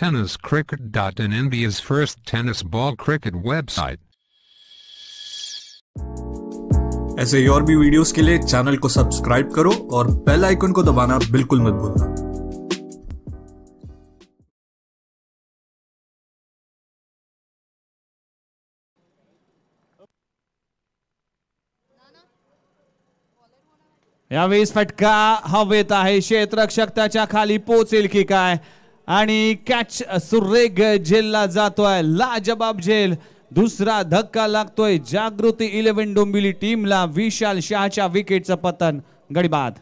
Tennis In India's first tennis ball cricket website. ऐसे ही और भी वीडियोस के लिए चैनल को सब्सक्राइब करो और बेल आइकन को दबाना बिल्कुल मत भूलना यावेळेस फटका हवेत आहे क्षेत्रक्षक त्याच्या खाली पोचेल की काय आणि कॅच सुरेग जेलला जातोय लाजबाब जेल दुसरा धक्का लागतोय जागृती इलेव्हन डोंबिवली टीमला विशाल शहाच्या विकेटचं पतन गडीबाद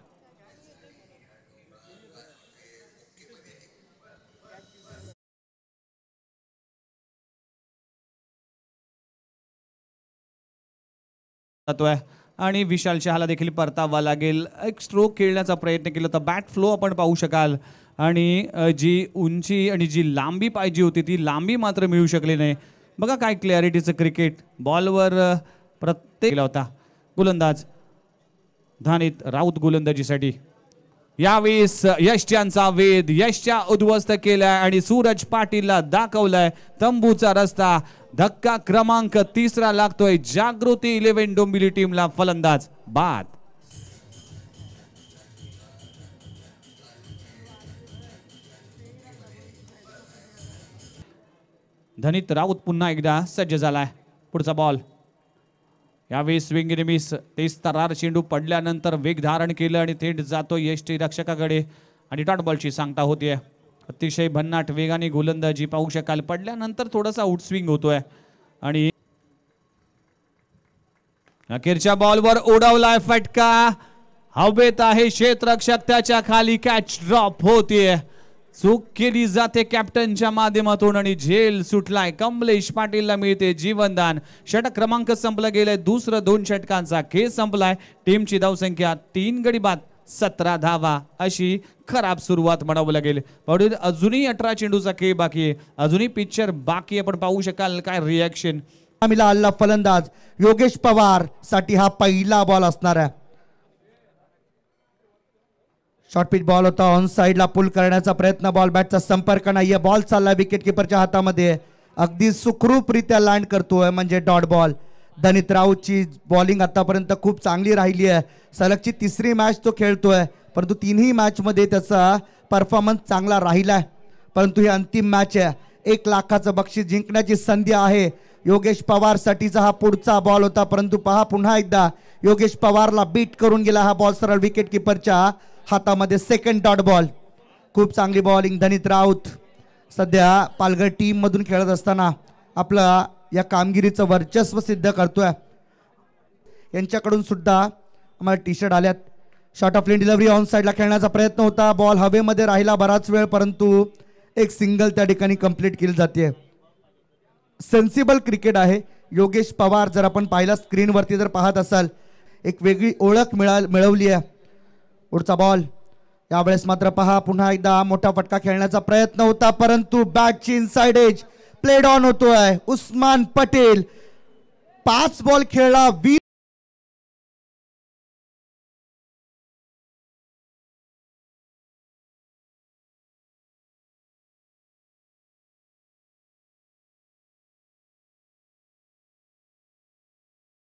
आणि विशाल शहाला देखील परतावा लागेल एक स्ट्रोक खेळण्याचा प्रयत्न केला तर बॅट फ्लो आपण पाहू शकाल आणि जी उंची आणि जी लांबी पाहिजे होती ती लांबी मात्र मिळू शकली नाही बघा काय क्लॅरिटीचं क्रिकेट बॉलवर प्रत्येक केला होता गोलंदाज धानित राऊत गोलंदाजीसाठी यावेळेस यशच्यांचा वेद यशच्या उद्ध्वस्त केलाय आणि सूरज पाटीलला दाखवलाय तंबूचा रस्ता धक्का क्रमांक तिसरा लागतोय जागृती इलेव्हन डोंबिली टीमला फलंदाज बाद धनित राऊत पुन्हा एकदा सज्ज झाला पुढचा बॉल यावेळी स्विंग मिस तेच तरार चेंडू पडल्यानंतर वेग धारण केलं आणि थेट जातो यष्टी रक्षकाकडे आणि डॉट बॉलची सांगता होतीये अतिशय भन्नाट वेगाने गोलंदाजी पाहू शकाल पडल्यानंतर थोडासा आउट स्विंग होतोय आणि अखेरच्या बॉलवर ओढवलाय फटका हवेत आहे क्षेत्ररक्षक त्याच्या खाली कॅच ड्रॉप होतीये चूक केली जाते कॅप्टनच्या माध्यमातून आणि झेल सुटलाय कमलेश पाटीलला मिळते जीवनदान षटक क्रमांक संपला गेलाय दुसरं दोन षटकांचा खेळ संपलाय टीमची धावसंख्या तीन गडी बाद सतरा धावा अशी खराब सुरुवात म्हणावं लागेल पडून अजूनही अठरा चेंडूचा खेळ बाकी आहे अजूनही पिक्चर बाकी आपण पाहू शकाल काय रिॲक्शन आम्ही फलंदाज योगेश पवार साठी हा पहिला बॉल असणार आहे शॉर्ट पिच बॉल होता ऑन साईडला पुल करण्याचा प्रयत्न बॉल बॅटचा संपर्क नाही आहे बॉल चालला विकेट किपरच्या हातामध्ये अगदी सुखरूपरित्या लँड करतोय म्हणजे डॉट बॉल दनित राऊतची बॉलिंग आतापर्यंत खूप चांगली राहिली आहे सलगची तिसरी मॅच तो खेळतोय परंतु तिन्ही मॅचमध्ये त्याचा परफॉर्मन्स चांगला राहिला आहे परंतु ही अंतिम मॅच आहे एक लाखाचं बक्षीस जिंकण्याची संधी आहे योगेश पवारसाठीचा हा पुढचा बॉल होता परंतु पहा पुन्हा एकदा योगेश पवारला बीट करून गेला हा बॉल सरळ विकेट किपरच्या हातामध्ये सेकंड डॉट बॉल खूप चांगली बॉलिंग धनित राऊत सध्या पालघर टीममधून खेळत असताना आपला या कामगिरीचं वर्चस्व सिद्ध करतोय यांच्याकडून सुद्धा आम्हाला टी शर्ट आल्यात short of length delivery on साईडला खेळण्याचा प्रयत्न होता बॉल हवेमध्ये राहिला बराच वेळ परंतु एक सिंगल त्या ठिकाणी कंप्लीट केली जाते सेन्सिबल क्रिकेट आहे योगेश पवार जर आपण पाहिला स्क्रीनवरती जर पाहत असाल एक वेगळी ओळख मिळा मिळवली आहे पुढचा बॉल यावेळेस मात्र पहा पुन्हा एकदा मोठा फटका खेळण्याचा प्रयत्न होता परंतु बॅटची इनसाइड एज प्लेड ऑन होतोय उस्मान पटेल पाच बॉल खेळला वीस